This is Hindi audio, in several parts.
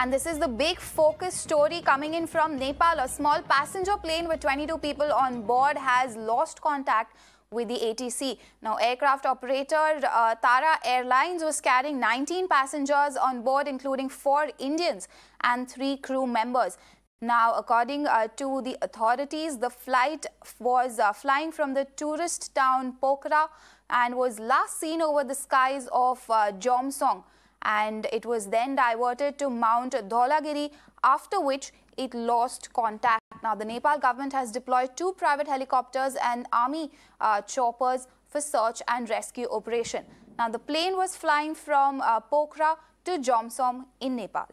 And this is the big focus story coming in from Nepal. A small passenger plane with 22 people on board has lost contact with the ATC. Now, aircraft operator uh, Tara Airlines was carrying 19 passengers on board, including four Indians and three crew members. Now, according uh, to the authorities, the flight was uh, flying from the tourist town Pokhara and was last seen over the skies of uh, Jomsong and it was then diverted to Mount Dholagiri, after which it lost contact. Now, the Nepal government has deployed two private helicopters and army uh, choppers for search and rescue operation. Now, the plane was flying from uh, Pokhara to Jomsom in Nepal.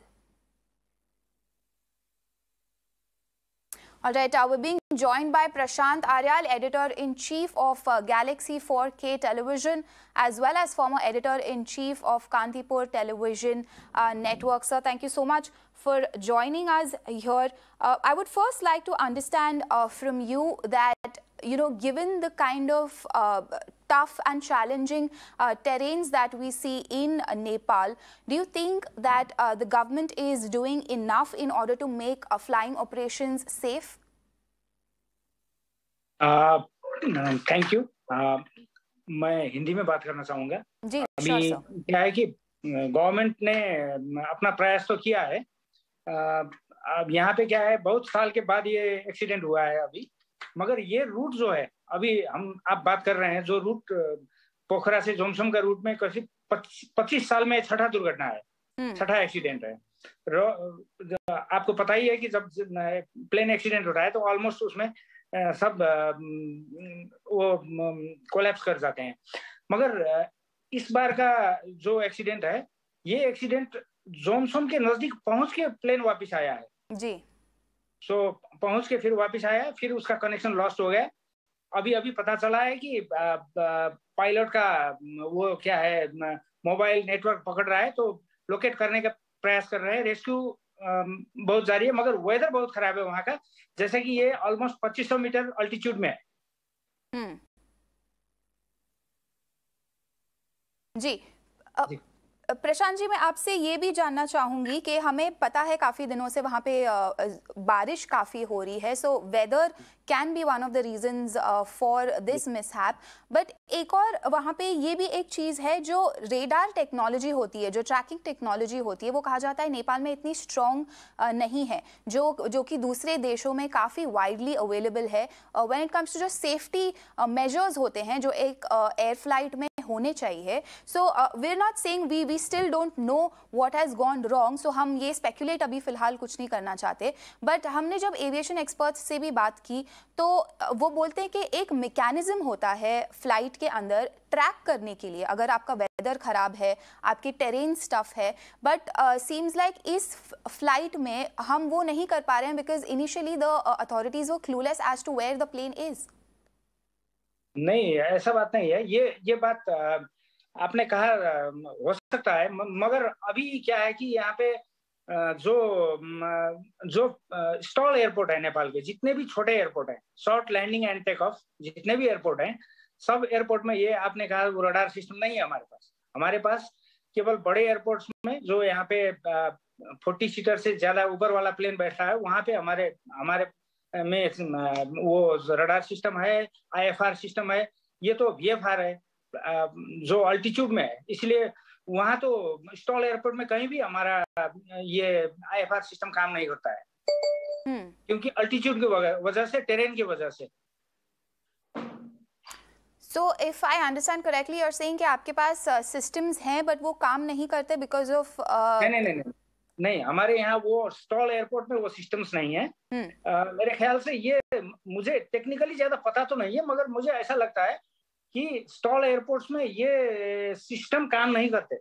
All right, uh, we're being joined by Prashant Aryal, Editor-in-Chief of uh, Galaxy 4K Television, as well as former Editor-in-Chief of Kantipur Television uh, Network. Sir, thank you so much for joining us here. Uh, I would first like to understand uh, from you that you know, given the kind of uh, tough and challenging uh, terrains that we see in uh, Nepal, do you think that uh, the government is doing enough in order to make uh, flying operations safe? Uh, thank you. मैं हिंदी में बात करना चाहूँगा अभी क्या है कि गवर्नमेंट ने अपना प्रयास तो किया है अब यहाँ पे क्या है बहुत साल के बाद ये एक्सीडेंट हुआ है अभी मगर ये रूट जो है अभी हम आप बात कर रहे हैं जो रूट पोखरा से जोमसम का रूट में कैसे पच्चीस साल में छठा दुर्घटना है हम्म। छठा एक्सीडेंट है आपको पता ही है कि जब प्लेन एक्सीडेंट होता है तो ऑलमोस्ट उसमें सब वो कोलैप्स कर जाते हैं मगर इस बार का जो एक्सीडेंट है ये एक्सीडेंट जोमसोम के नजदीक पहुंच के प्लेन वापस आया है जी सो पहुंच के फिर वापस आया फिर उसका कनेक्शन लॉस्ट हो गया अभी अभी पता चला है कि पायलट का वो क्या है मोबाइल नेटवर्क पकड़ रहा है तो लोकेट करने का प्रयास कर रहे हैं रेस्क्यू बहुत जारी है मगर वेदर बहुत खराब है वहाँ का जैसे कि ये ऑलमोस्ट पच्चीस मीटर अल्टीट्यूड में है हम्म। जी, जी. प्रशांत जी मैं आपसे ये भी जानना चाहूँगी कि हमें पता है काफ़ी दिनों से वहाँ पे बारिश काफ़ी हो रही है so weather can be one of the reason for this mishap but एक और वहाँ पे ये भी एक चीज़ है जो रेडार टेक्नोलॉजी होती है जो ट्रैकिंग टेक्नोलॉजी होती है वो कहा जाता है नेपाल में इतनी स्ट्रॉन्ग नहीं है जो जो कि दूसरे देशों में काफ़ी वाइडली अवेलेबल है वेन इट कम्स टू जो सेफ्टी मेजर्स होते हैं जो एक एयर uh, फ्लाइट में होने चाहिए so we are not saying we we still don't know what has gone wrong so हम ये स्पेकुलेट अभी फ़िलहाल कुछ नहीं करना चाहते बट हमने जब एविएशन एक्सपर्ट्स से भी बात की तो वो बोलते हैं कि एक मेकेनिज़्म होता है फ्लाइट के अंदर ट्रैक करने के लिए अगर आपका वेदर ख़राब है आपके टेरेन स्टफ है बट सीम्स लाइक इस फ्लाइट में हम वो नहीं कर पा रहे हैं बिकॉज इनिशियली द अथॉरिटीज़ वो clueless as to where the plane is नहीं ऐसा बात नहीं है ये ये बात आपने कहा हो सकता है मगर अभी क्या है कि यहाँ पे जो जो स्टॉल एयरपोर्ट है नेपाल के जितने भी छोटे एयरपोर्ट हैं short landing and take off जितने भी एयरपोर्ट हैं सब एयरपोर्ट में ये आपने कहा वो रडार सिस्टम नहीं है हमारे पास हमारे पास केवल बड़े एयरपोर्ट्स में जो यहाँ पे फोर्टी सीटर से ज्यादा ऊपर वाला प्लेन बैठा है वहाँ पे हमारे हमारे में वो रडार सिस्टम है आई सिस्टम है ये तो वी है जो अल्टीट्यूड में है इसलिए वहां तो स्टॉल एयरपोर्ट में कहीं भी हमारा ये आईएफआर सिस्टम काम नहीं करता है हम्म। क्योंकि अल्टीट्यूड की वजह से टेरेन की वजह से so if I understand correctly और सेइंग कि आपके पास सिस्टम्स हैं बट वो काम नहीं करते बिकॉज ऑफ नहीं नहीं नहीं नहीं हमारे यहाँ वो स्टॉल एयरपोर्ट में वो सिस्टम्स नहीं है uh, हम्म। मेरे ख्याल से ये मुझे टेक्निकली ज्यादा पता तो नहीं है मगर मुझे ऐसा लगता है कि स्टॉल एयरपोर्ट्स में ये सिस्टम काम नहीं करते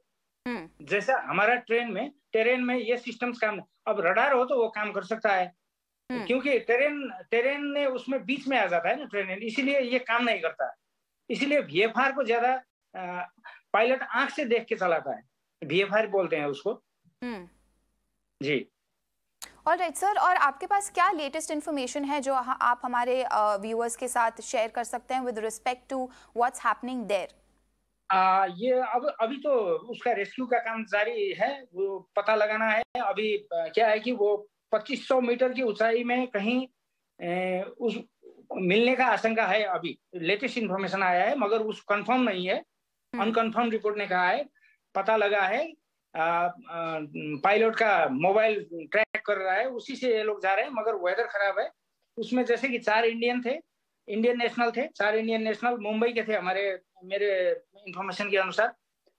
हम्म। जैसा हमारा ट्रेन में ट्रेन में ये सिस्टम काम अब रडार हो तो वो काम कर सकता है हम्म। क्योंकि ट्रेन ट्रेन ने उसमें बीच में आ जाता है ना ट्रेन इसीलिए ये काम नहीं करता इसीलिए वीएफआर को ज्यादा पायलट आंख से देख के चलाता है वीएफआर बोलते हैं उसको हम्म। जी ऑल राइट सर और आपके पास क्या लेटेस्ट इन्फॉर्मेशन है जो आप हमारे व्यूअर्स के साथ शेयर कर सकते हैं with respect to what's happening there ये अब अभी तो उसका रेस्क्यू का काम जारी है वो पता लगाना है अभी क्या है कि वो 2500 मीटर की ऊंचाई में कहीं ए, उस मिलने का आशंका है अभी लेटेस्ट इन्फॉर्मेशन आया है मगर उस कंफर्म नहीं है अनकंफर्म हम्म। रिपोर्ट ने कहा है पता लगा है पायलट का मोबाइल ट्रैक कर रहा है उसी से ये लोग जा रहे हैं मगर वेदर खराब है उसमें जैसे कि चार इंडियन थे इंडियन नेशनल थे चार इंडियन नेशनल मुंबई के थे हमारे मेरे इंफॉर्मेशन के अनुसार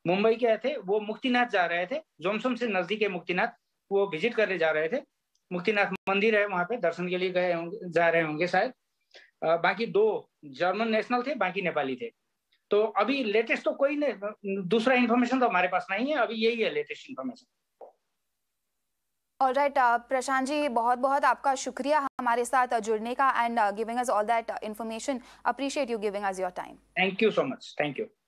मुंबई के थे वो मुक्तिनाथ जा रहे थे जोमसम से नजदीक है मुक्तिनाथ वो विजिट करने जा रहे थे मुक्तिनाथ मंदिर है वहां पे दर्शन के लिए गए होंगे जा रहे होंगे शायद बाकी दो जर्मन नेशनल थे बाकी नेपाली थे तो अभी लेटेस्ट तो कोई नहीं दूसरा इन्फॉर्मेशन तो हमारे पास नहीं है अभी यही है latest information all right Prashant ji बहुत बहुत आपका शुक्रिया हमारे साथ जुड़ने का and giving us all that information appreciate you giving us your time thank you so much thank you